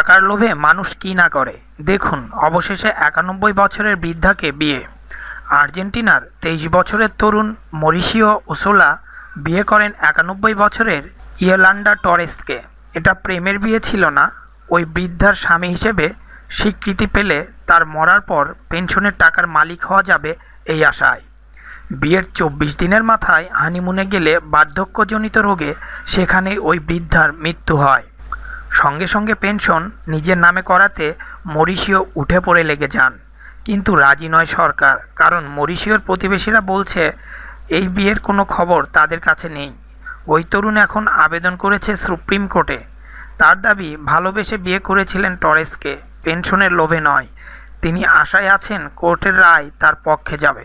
টাকার লোভে মানুষ কি না করে দেখুন অবশেষে একানব্বই বছরের বৃদ্ধাকে বিয়ে আর্জেন্টিনার তেইশ বছরের তরুণ মরিশিও ওসোলা বিয়ে করেন একানব্বই বছরের ইয়েলান্ডা টরেসকে এটা প্রেমের বিয়ে ছিল না ওই বৃদ্ধার স্বামী হিসেবে স্বীকৃতি পেলে তার মরার পর পেনশনের টাকার মালিক হওয়া যাবে এই আশায় বিয়ের চব্বিশ দিনের মাথায় হানিমুনে গেলে বার্ধক্যজনিত রোগে সেখানে ওই বৃদ্ধার মৃত্যু হয় সঙ্গে সঙ্গে পেনশন নিজের নামে করাতে মরিশিও উঠে পড়ে লেগে যান কিন্তু রাজি নয় সরকার কারণ মরিশিওর প্রতিবেশীরা বলছে এই বিয়ের কোনো খবর তাদের কাছে নেই ওই তরুণ এখন আবেদন করেছে সুপ্রিম কোর্টে তার দাবি ভালোবেসে বিয়ে করেছিলেন টরেসকে পেনশনের লোভে নয় তিনি আশায় আছেন কোর্টের রায় তার পক্ষে যাবে